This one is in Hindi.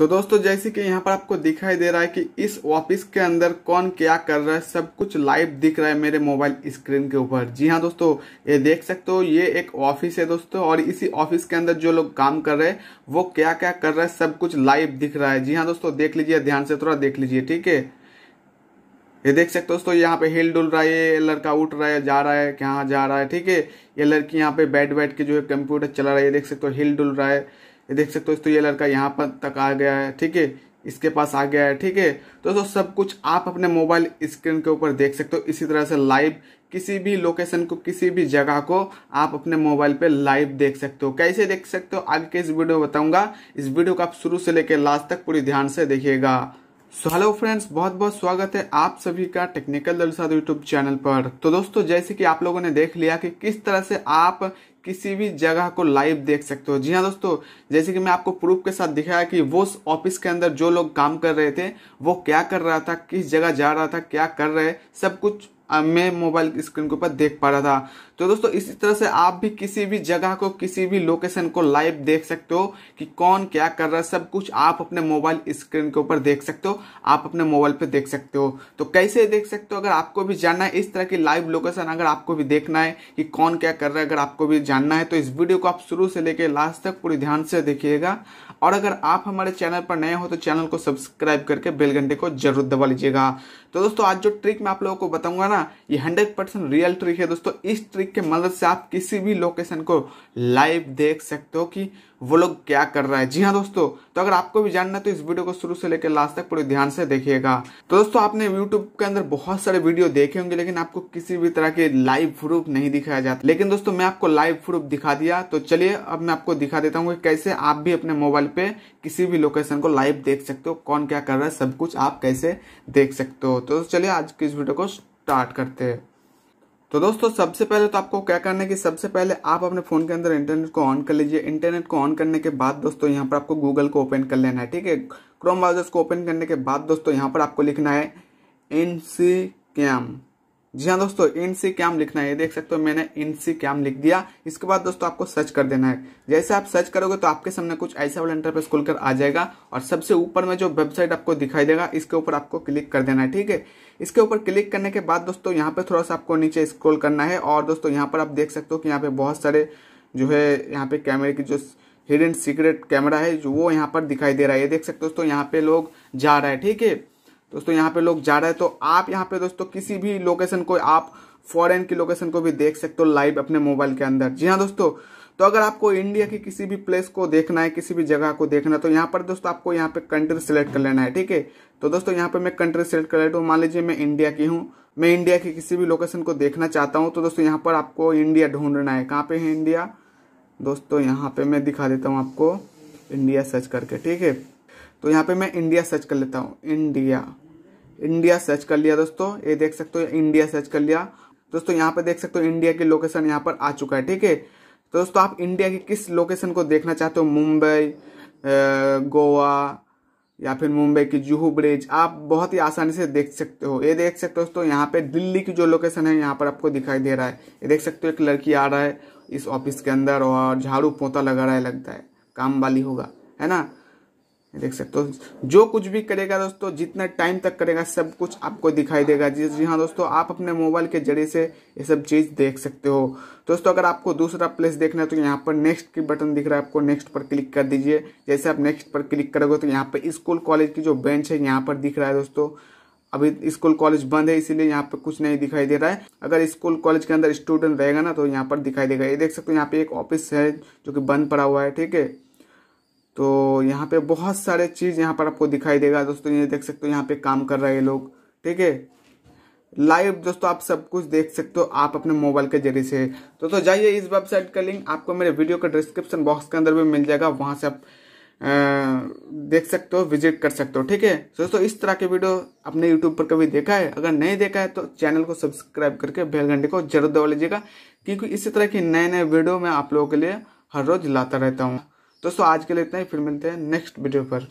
तो दोस्तों जैसे कि यहाँ पर आपको दिखाई दे रहा है कि इस ऑफिस के अंदर कौन क्या कर रहा है सब कुछ लाइव दिख रहा है मेरे मोबाइल स्क्रीन के ऊपर जी हाँ दोस्तों ये देख सकते हो ये एक ऑफिस है दोस्तों और इसी ऑफिस के अंदर जो लोग काम कर रहे हैं वो क्या क्या कर रहा है सब कुछ लाइव दिख रहा है जी हाँ दोस्तों देख लीजिए ध्यान से थोड़ा देख लीजिए ठीक है ये देख सकते हो दोस्तों यहाँ पे हिल डुल रहा है ये लड़का उठ रहा है जा रहा है कहाँ जा रहा है ठीक है ये लड़की यहाँ पे बैठ बैठ के जो है कंप्यूटर चला रहा है ये देख सकते हो हिल डुल रहा है ये देख सकते हो तो ये लड़का यहाँ पर तक आ गया है ठीक है इसके पास आ गया है ठीक है तो दोस्तों सब कुछ आप अपने मोबाइल स्क्रीन के ऊपर देख सकते हो इसी तरह से लाइव किसी भी लोकेशन को किसी भी जगह को आप अपने मोबाइल पे लाइव देख सकते हो कैसे देख सकते हो आगे के इस वीडियो में बताऊंगा इस वीडियो को आप शुरू से लेकर लास्ट तक पूरी ध्यान से देखिएगा सो हेलो फ्रेंड्स बहुत बहुत स्वागत है आप सभी का टेक्निकल दलसाद यूट्यूब चैनल पर तो दोस्तों जैसे कि आप लोगों ने देख लिया कि किस तरह से आप किसी भी जगह को लाइव देख सकते हो जी हाँ दोस्तों जैसे कि मैं आपको प्रूफ के साथ दिखाया कि वो ऑफिस के अंदर जो लोग काम कर रहे थे वो क्या कर रहा था किस जगह जा रहा था क्या कर रहे सब कुछ मैं मोबाइल स्क्रीन के ऊपर देख पा रहा था तो दोस्तों इसी तरह से आप भी किसी भी जगह को किसी भी लोकेशन को लाइव देख सकते हो कि कौन क्या कर रहा है सब कुछ आप अपने मोबाइल स्क्रीन के ऊपर देख सकते हो आप अपने मोबाइल पे देख सकते हो तो कैसे देख सकते हो अगर आपको भी जानना है इस तरह की लाइव लोकेशन अगर आपको भी देखना है कि कौन क्या कर रहा है अगर आपको भी जानना है तो इस वीडियो को आप शुरू से लेकर लास्ट तक पूरी ध्यान से देखिएगा और अगर आप हमारे चैनल पर नए हो तो चैनल को सब्सक्राइब करके बेल घंटे को जरूर दबा लीजिएगा तो दोस्तों आज जो ट्रिक मैं आप लोगों को बताऊंगा ना ये हंड्रेड रियल ट्रिक है दोस्तों इस ट्रिक क्लिक के मदद से आप किसी भी लोकेशन को लाइव देख सकते हो कि वो लोग क्या कर रहा है जी हाँ दोस्तों तो अगर आपको भी जानना है तो इस वीडियो को शुरू से लेकर लास्ट तक पूरे ध्यान से देखिएगा तो दोस्तों आपने यूट्यूब के अंदर बहुत सारे वीडियो देखे होंगे लेकिन आपको किसी भी तरह के लाइव प्रूफ नहीं दिखाया जाता लेकिन दोस्तों मैं आपको लाइव प्रूफ दिखा दिया तो चलिए अब मैं आपको दिखा देता हूँ कैसे आप भी अपने मोबाइल पे किसी भी लोकेशन को लाइव देख सकते हो कौन क्या कर रहा है सब कुछ आप कैसे देख सकते हो तो चलिए आज की इस वीडियो को स्टार्ट करते हैं तो दोस्तों सबसे पहले तो आपको क्या करना है कि सबसे पहले आप अपने फोन के अंदर इंटरनेट को ऑन कर लीजिए इंटरनेट को ऑन करने के बाद दोस्तों यहाँ पर आपको गूगल को ओपन कर लेना है ठीक है क्रोम ब्राउजर्स को ओपन करने के बाद दोस्तों यहाँ पर आपको लिखना है एनसी सी कैम जी हाँ दोस्तों इन सी कैम लिखना है ये देख सकते हो मैंने इन सी कैम लिख दिया इसके बाद दोस्तों आपको सर्च कर देना है जैसे आप सर्च करोगे तो आपके सामने कुछ ऐसा वाला इंटरफेस खुलकर आ जाएगा और सबसे ऊपर में जो वेबसाइट आपको दिखाई देगा इसके ऊपर आपको क्लिक कर देना है ठीक है इसके ऊपर क्लिक करने के बाद दोस्तों यहाँ पे थोड़ा सा आपको नीचे स्क्रोल करना है और दोस्तों यहाँ पर आप देख सकते हो कि यहाँ पे बहुत सारे जो है यहाँ पे कैमरे की जो हिडन सीक्रेट कैमरा है जो वो यहाँ पर दिखाई दे रहा है ये देख सकते हो दोस्तों यहाँ पे लोग जा रहा है ठीक है दोस्तों यहाँ पे लोग जा रहे हैं तो आप यहाँ पे दोस्तों किसी भी लोकेशन को आप फॉरेन की लोकेशन को भी देख सकते हो लाइव अपने मोबाइल के अंदर जी हाँ दोस्तों तो अगर आपको इंडिया की किसी भी प्लेस को देखना है किसी भी जगह को देखना है तो यहाँ पर दोस्तों आपको यहाँ पे कंट्री सेलेक्ट कर लेना है ठीक है तो दोस्तों यहाँ पे मैं कंट्री सेलेक्ट कर लेता हूँ मान लीजिए मैं इंडिया की हूँ मैं इंडिया की किसी भी लोकेशन को देखना चाहता हूँ तो दोस्तों यहाँ पर आपको इंडिया ढूंढना है कहाँ पे है इंडिया दोस्तों यहाँ पे मैं दिखा देता हूँ आपको इंडिया सर्च करके ठीक है तो यहाँ पे मैं इंडिया सर्च कर लेता हूँ इंडिया इंडिया सर्च कर लिया दोस्तों ये देख सकते हो इंडिया सर्च कर लिया दोस्तों यहाँ पे देख सकते हो इंडिया की लोकेशन यहाँ पर आ चुका है ठीक है तो दोस्तों आप इंडिया की किस लोकेशन को देखना चाहते हो मुंबई गोवा या फिर मुंबई की जूहू ब्रिज आप बहुत ही आसानी से देख सकते हो ये देख सकते हो दोस्तों यहाँ पे दिल्ली की जो लोकेशन है यहाँ पर आपको दिखाई दे रहा है ये देख सकते हो एक लड़की आ रहा है इस ऑफिस के अंदर और झाड़ू पोता लगा रहा है लगता है काम वाली होगा है ना देख सकते हो जो कुछ भी करेगा दोस्तों जितना टाइम तक करेगा सब कुछ आपको दिखाई देगा जी जी हाँ दोस्तों आप अपने मोबाइल के जरिए से ये सब चीज़ देख सकते हो दोस्तों अगर आपको दूसरा प्लेस देखना है तो यहाँ पर नेक्स्ट की बटन दिख रहा है आपको नेक्स्ट पर क्लिक कर दीजिए जैसे आप नेक्स्ट पर क्लिक करोगे तो यहाँ पर स्कूल कॉलेज की जो बेंच है यहाँ पर दिख रहा है दोस्तों अभी स्कूल कॉलेज बंद है इसीलिए यहाँ पर कुछ नहीं दिखाई दे रहा है अगर स्कूल कॉलेज के अंदर स्टूडेंट रहेगा ना तो यहाँ पर दिखाई देगा ये देख सकते हो यहाँ पे एक ऑफिस है जो कि बंद पड़ा हुआ है ठीक है तो यहाँ पे बहुत सारे चीज़ यहाँ पर आपको दिखाई देगा दोस्तों ये देख सकते हो यहाँ पे काम कर रहे हैं लोग ठीक है लाइव दोस्तों आप सब कुछ देख सकते हो आप अपने मोबाइल के जरिए से तो तो जाइए इस वेबसाइट का लिंक आपको मेरे वीडियो का डिस्क्रिप्शन बॉक्स के अंदर भी मिल जाएगा वहाँ से आप आ, देख सकते हो विजिट कर सकते हो ठीक है दोस्तों इस तरह के वीडियो आपने यूट्यूब पर कभी देखा है अगर नहीं देखा है तो चैनल को सब्सक्राइब करके बेल घंटे को जरूर दबा लीजिएगा क्योंकि इसी तरह की नए नए वीडियो मैं आप लोगों के लिए हर रोज लाता रहता हूँ दोस्तों आज के लिए इतना ही फिर मिलते हैं नेक्स्ट वीडियो पर